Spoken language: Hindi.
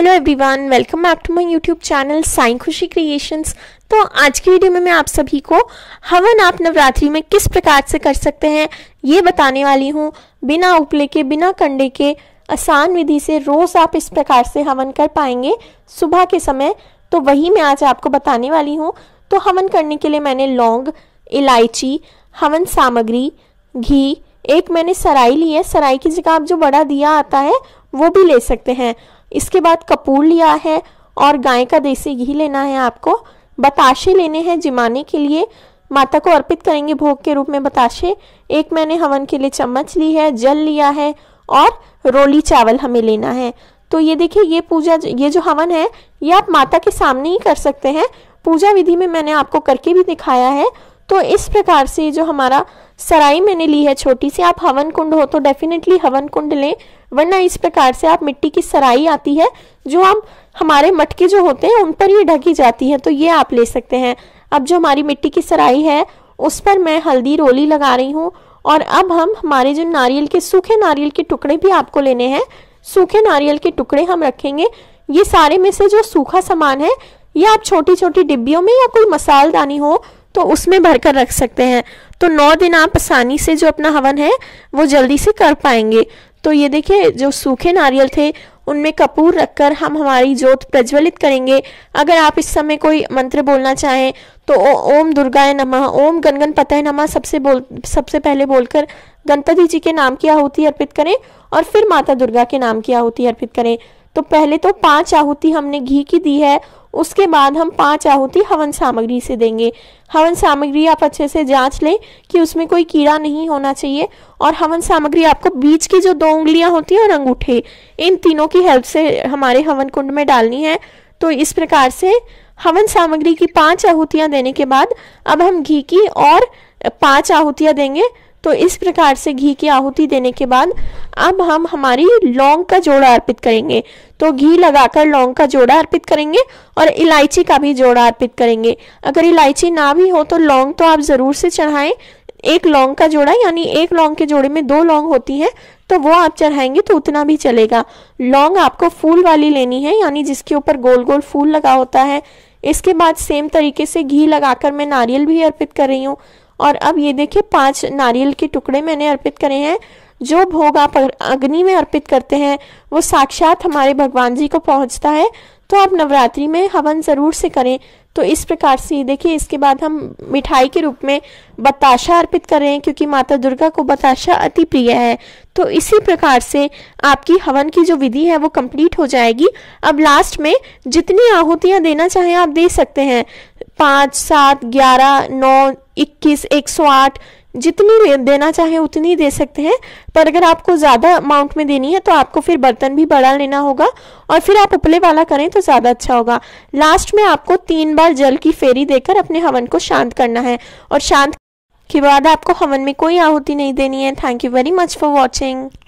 hello everyone welcome back to my YouTube channel Sai Khushi creations तो आज की वीडियो में मैं आप सभी को हवन आप नवरात्रि में किस प्रकार से कर सकते हैं ये बताने वाली हूँ बिना उपले के बिना कंडे के आसान विधि से रोज़ आप इस प्रकार से हवन कर पाएंगे सुबह के समय तो वही मैं आज आपको बताने वाली हूँ तो हवन करने के लिए मैंने लौंग इलायची हवन सामग्री घी एक मैंने सराई ली है सराई की जगह आप जो बड़ा दिया आता है वो भी ले सकते हैं इसके बाद कपूर लिया है और गाय का देसी घी लेना है आपको बताशे लेने हैं जिमाने के लिए माता को अर्पित करेंगे भोग के रूप में बताशे एक मैंने हवन के लिए चम्मच ली है जल लिया है और रोली चावल हमें लेना है तो ये देखिए ये पूजा ये जो हवन है ये आप माता के सामने ही कर सकते हैं पूजा विधि में मैंने आपको करके भी दिखाया है तो इस प्रकार से जो हमारा सराई मैंने ली है छोटी सी आप हवन कुंड हो तो डेफिनेटली हवन कुंड लें वरना इस प्रकार से आप मिट्टी की सराई आती है जो हम हमारे मटके जो होते हैं उन पर ये ढकी जाती है तो ये आप ले सकते हैं अब जो हमारी मिट्टी की सराई है उस पर मैं हल्दी रोली लगा रही हूँ और अब हम हमारे जो नारियल के सूखे नारियल के टुकड़े भी आपको लेने हैं सूखे नारियल के टुकड़े हम रखेंगे ये सारे में से जो सूखा सामान है ये आप छोटी छोटी डिब्बियों में या कोई मसालदानी हो तो उसमें भर कर रख सकते हैं तो नौ दिन आप आसानी से जो अपना हवन है वो जल्दी से कर पाएंगे तो ये देखिए जो सूखे नारियल थे उनमें कपूर रखकर हम हमारी ज्योत प्रज्वलित करेंगे अगर आप इस समय कोई मंत्र बोलना चाहें तो ओ, ओम दुर्गाय नमः ओम गनगन पत नमः सबसे बोल सबसे पहले बोलकर गणपति जी के नाम की आहुति अर्पित करें और फिर माता दुर्गा के नाम की आहुति अर्पित करें तो पहले तो पांच आहुति हमने घी की दी है उसके बाद हम पांच आहुति हवन सामग्री से देंगे हवन सामग्री आप अच्छे से जांच लें कि उसमें कोई कीड़ा नहीं होना चाहिए और हवन सामग्री आपको बीच की जो दो उंगलियां होती हैं और अंगूठे इन तीनों की हेल्प से हमारे हवन कुंड में डालनी है तो इस प्रकार से हवन सामग्री की पांच आहुतियां देने के बाद अब हम घी की और पांच आहुतियां देंगे तो इस प्रकार से घी की आहुति देने के बाद अब हम हमारी लौंग का जोड़ा अर्पित करेंगे तो घी लगाकर लौंग का जोड़ा अर्पित करेंगे और इलायची का भी जोड़ा अर्पित करेंगे अगर इलायची ना भी हो तो लौंग तो आप ज़रूर से चढ़ाएं एक लौंग का जोड़ा यानी एक लौंग के जोड़े में दो लौंग होती है तो वो आप चढ़ाएंगे तो उतना भी चलेगा लौंग आपको फूल वाली लेनी है यानी जिसके ऊपर गोल गोल फूल लगा होता है इसके बाद सेम तरीके से घी लगाकर मैं नारियल भी अर्पित कर रही हूँ और अब ये देखिए पांच नारियल के टुकड़े मैंने अर्पित करे हैं जो भोग आप अग्नि में अर्पित करते हैं वो साक्षात हमारे भगवान जी को पहुंचता है तो आप नवरात्रि में हवन ज़रूर से करें तो इस प्रकार से देखिए इसके बाद हम मिठाई के रूप में बताशा अर्पित कर रहे हैं क्योंकि माता दुर्गा को बताशा अति प्रिय है तो इसी प्रकार से आपकी हवन की जो विधि है वो कंप्लीट हो जाएगी अब लास्ट में जितनी आहुतियां देना चाहें आप दे सकते हैं पाँच सात ग्यारह नौ इक्कीस एक सौ आठ जितनी देना चाहे उतनी दे सकते हैं पर अगर आपको ज़्यादा अमाउंट में देनी है तो आपको फिर बर्तन भी बड़ा लेना होगा और फिर आप उपले वाला करें तो ज़्यादा अच्छा होगा लास्ट में आपको तीन बार जल की फेरी देकर अपने हवन को शांत करना है और शांत के बाद आपको हवन में कोई आहुति नहीं देनी है thank you very much for watching